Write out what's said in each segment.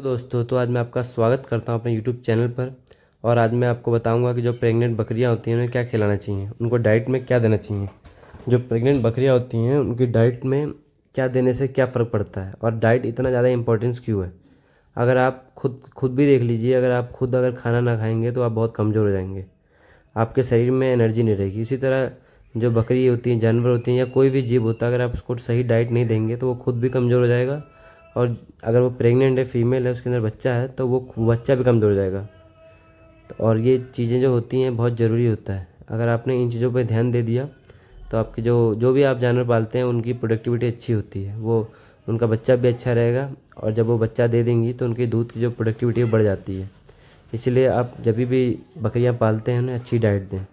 तो दोस्तों तो आज मैं आपका स्वागत करता हूँ अपने यूट्यूब चैनल पर और आज मैं आपको बताऊंगा कि जो प्रेग्नेंट बकरियाँ होती हैं उन्हें क्या खिलाना चाहिए उनको डाइट में क्या देना चाहिए जो प्रेग्नेंट बकरियाँ होती हैं उनकी डाइट में क्या देने से क्या फ़र्क पड़ता है और डाइट इतना ज़्यादा इंपॉर्टेंस क्यों है अगर आप खुद खुद भी देख लीजिए अगर आप खुद अगर खाना ना खाएंगे तो आप बहुत कमज़ोर हो जाएंगे आपके शरीर में एनर्जी नहीं रहेगी उसी तरह जो बकरी होती हैं जानवर होती हैं या कोई भी जीव होता है अगर आप उसको सही डाइट नहीं देंगे तो वो खुद भी कमज़ोर हो जाएगा और अगर वो प्रेग्नेंट है फीमेल है उसके अंदर बच्चा है तो वो बच्चा भी कमज़ोर हो जाएगा तो और ये चीज़ें जो होती हैं बहुत ज़रूरी होता है अगर आपने इन चीज़ों पर ध्यान दे दिया तो आपके जो जो भी आप जानवर पालते हैं उनकी प्रोडक्टिविटी अच्छी होती है वो उनका बच्चा भी अच्छा रहेगा और जब वो बच्चा दे देंगी तो उनकी दूध की जो प्रोडक्टिविटी बढ़ जाती है इसलिए आप जब भी बकरियाँ पालते हैं उन्हें अच्छी डाइट दें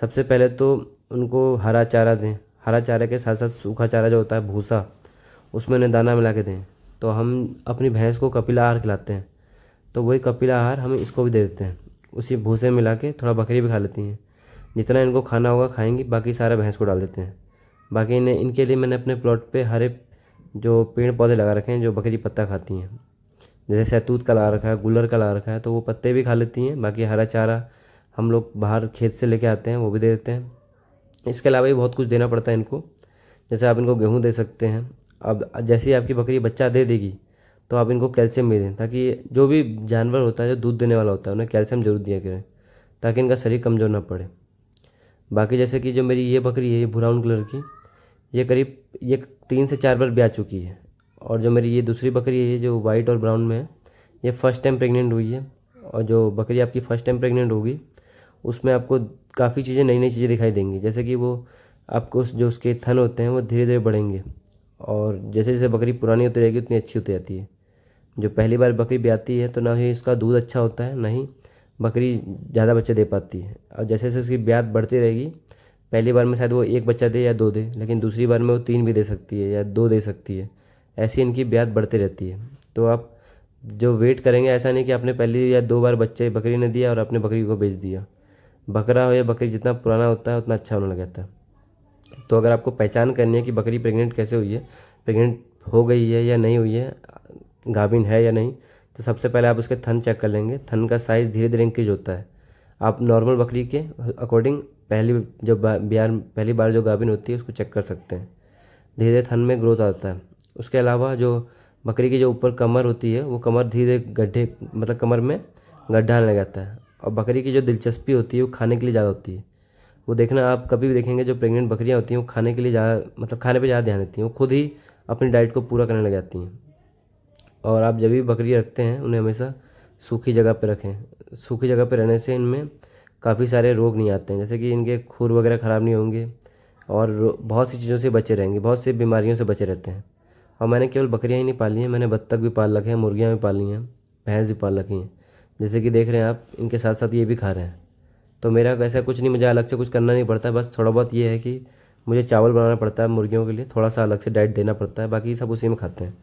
सबसे पहले तो उनको हरा चारा दें हरा चारा के साथ साथ सूखा चारा जो होता है भूसा उसमें उन्हें दाना मिला के दें तो हम अपनी भैंस को कपिला आहार खिलाते हैं तो वही कपिला आहार हम इसको भी दे देते हैं उसी भूसे मिला के थोड़ा बकरी भी खा लेती हैं जितना इनको खाना होगा खाएंगी बाकी सारा भैंस को डाल देते हैं बाकी इन्हें इनके लिए मैंने अपने प्लॉट पे हरे जो पेड़ पौधे लगा रखे हैं जो बकरी पत्ता खाती हैं जैसे सैतूत का लगा रखा है गुलर का लगा रखा है तो वो पत्ते भी खा लेती हैं बाकी हरा चारा हम लोग बाहर खेत से लेके आते हैं वो भी दे देते हैं इसके अलावा भी बहुत कुछ देना पड़ता है इनको जैसे आप इनको गेहूँ दे सकते हैं अब जैसे ही आपकी बकरी बच्चा दे देगी तो आप इनको कैल्शियम भी दें ताकि जो भी जानवर होता है जो दूध देने वाला होता है उन्हें कैल्शियम जरूर दिया करें ताकि इनका शरीर कमज़ोर ना पड़े बाकी जैसे कि जो मेरी ये बकरी है ये ब्राउन कलर की ये करीब ये तीन से चार बार ब्याह चुकी है और जो मेरी ये दूसरी बकरी है ये जो वाइट और ब्राउन में है ये फर्स्ट टाइम प्रेग्नेंट हुई है और जो बकरी आपकी फ़र्स्ट टाइम प्रेग्नेंट होगी उसमें आपको काफ़ी चीज़ें नई नई चीज़ें दिखाई देंगी जैसे कि वो आपको जो उसके थन होते हैं वो धीरे धीरे बढ़ेंगे और जैसे जैसे बकरी पुरानी होती रहेगी उतनी अच्छी होती जाती है जो पहली बार बकरी ब्याती है तो ना ही उसका दूध अच्छा होता है ना ही बकरी ज़्यादा बच्चे दे पाती है और जैसे जैसे उसकी ब्यात बढ़ती रहेगी पहली बार में शायद वो एक बच्चा दे या दो दे लेकिन दूसरी बार में वो तीन भी दे सकती है या दो दे सकती है ऐसी इनकी ब्याद बढ़ती रहती है तो आप जो वेट करेंगे ऐसा नहीं कि आपने पहली या दो बार बच्चे बकरी ने दिया और आपने बकरी को बेच दिया बकरा हो या बकरी जितना पुराना होता है उतना अच्छा होने लगता है तो अगर आपको पहचान करनी है कि बकरी प्रेग्नेंट कैसे हुई है प्रेग्नेंट हो गई है या नहीं हुई है गाभिन है या नहीं तो सबसे पहले आप उसके थन चेक कर लेंगे थन का साइज़ धीरे धीरे इंक्रीज होता है आप नॉर्मल बकरी के अकॉर्डिंग पहली जो बिहार पहली बार जो गाभिन होती है उसको चेक कर सकते हैं धीरे धीरे थन में ग्रोथ आता है उसके अलावा जो बकरी की जो ऊपर कमर होती है वो कमर धीरे गड्ढे मतलब कमर में गड्ढा आने लग जाता है और बकरी की जो दिलचस्पी होती है वो खाने के लिए ज़्यादा होती है वो देखना आप कभी भी देखेंगे जो प्रेग्नेंट बकरियाँ होती हैं वो खाने के लिए ज़्यादा मतलब खाने पर ज़्यादा ध्यान देती हैं वो खुद ही अपनी डाइट को पूरा करने लग जाती हैं और आप जब भी बकरी रखते हैं उन्हें हमेशा सूखी जगह पर रखें सूखी जगह पर रहने से इनमें काफ़ी सारे रोग नहीं आते हैं जैसे कि इनके खुर वगैरह ख़राब नहीं होंगे और बहुत सी चीज़ों से बचे रहेंगे बहुत सी बीमारियों से बचे रहते हैं और मैंने केवल बकरियाँ ही नहीं पाली हैं मैंने बत्तख भी पाल रखे हैं मुर्गियाँ भी पाली हैं भैंस भी पाल रखी हैं जैसे कि देख रहे हैं आप इनके साथ साथ ये भी खा रहे हैं तो मेरा ऐसा कुछ नहीं मुझे अलग से कुछ करना नहीं पड़ता बस थोड़ा बहुत ये है कि मुझे चावल बनाना पड़ता है मुर्गियों के लिए थोड़ा सा अलग से डाइट देना पड़ता है बाकी सब उसी में खाते हैं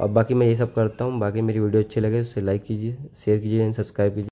और बाकी मैं ये सब करता हूँ बाकी मेरी वीडियो अच्छी लगे तो उसे लाइक कीजिए शेयर कीजिए एंड सब्सक्राइब कीजिए